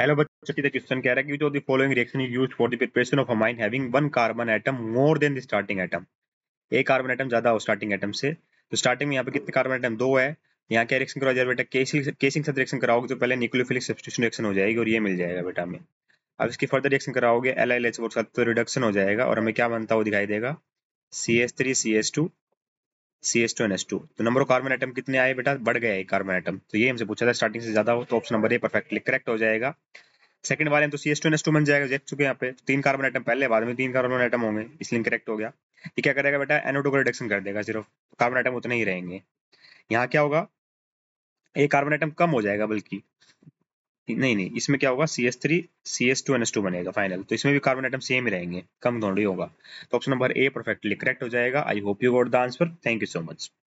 Hello बच्चों the question कह रहा है कि जो the following reaction is used for the preparation of amine having one carbon atom more than the starting atom. एक carbon atom ज्यादा हो स्टार्टिंग एटम से तो स्टार्टिंग में यहाँ पे कितने कार्बन एटम दो है यहाँ क्या रिएक्शन करवा कराओ बेटा केसिंग केसिंग साथ रिएक्शन कराओगे तो पहले न्यूक्लियोफिलिक सब्सटीट्यूशन रिएक्शन हो जाएगी और ये मिल जाएगा बेटा हमें अब इसकी फर्दर रिएक्शन कराओगे एल एल एच के साथ तो रिडक्शन हो जाएगा और हमें क्या बनता हुआ दिखाई देगा C S three C S two C S two N S two तो नंबर ऑफ कार्बन आइटम कितने आए बेटा बढ़ एक कार्बन आइटम तो ये हमसे पूछा था स्टार्टिंग से ज्यादा हो तो option number A perfectly correct हो जाएगा सेकंड वाले में तो C S two N S two बन जाएगा देख चुके यहाँ पे तो तीन कार्बन आइटम पहले बाद में तीन कार्बन आइटम होंगे इसलिए करेक्ट हो गया ये क्या करेगा बेटा एनोटो का रिडक्शन कर देगा सिर्फ कार्बन आइटम उतने ही रहेंगे यहाँ क्या होगा ये कार्बन आइटम कम हो जाएगा बल्कि नहीं नहीं इसमें क्या होगा C S three C S two N S two बनेगा फाइनल तो इसमें भी कार्बन आइटम सेम ही रहेंगे कम दोनों ही होगा तो option number A perfectly correct हो जाएगा I hope you got the answer thank you so much